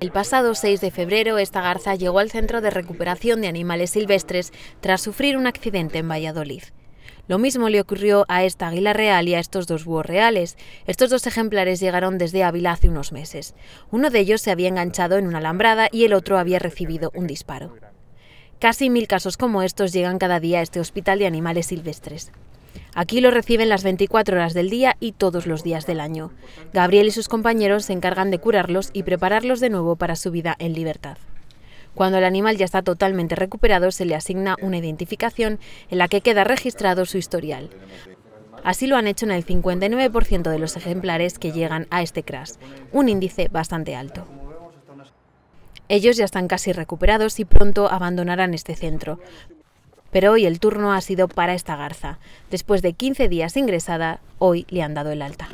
El pasado 6 de febrero, esta garza llegó al Centro de Recuperación de Animales Silvestres tras sufrir un accidente en Valladolid. Lo mismo le ocurrió a esta águila real y a estos dos búhos reales. Estos dos ejemplares llegaron desde Ávila hace unos meses. Uno de ellos se había enganchado en una alambrada y el otro había recibido un disparo. Casi mil casos como estos llegan cada día a este hospital de animales silvestres. Aquí lo reciben las 24 horas del día y todos los días del año. Gabriel y sus compañeros se encargan de curarlos y prepararlos de nuevo para su vida en libertad. Cuando el animal ya está totalmente recuperado, se le asigna una identificación en la que queda registrado su historial. Así lo han hecho en el 59% de los ejemplares que llegan a este crash, un índice bastante alto. Ellos ya están casi recuperados y pronto abandonarán este centro, pero hoy el turno ha sido para esta garza. Después de 15 días ingresada, hoy le han dado el alta.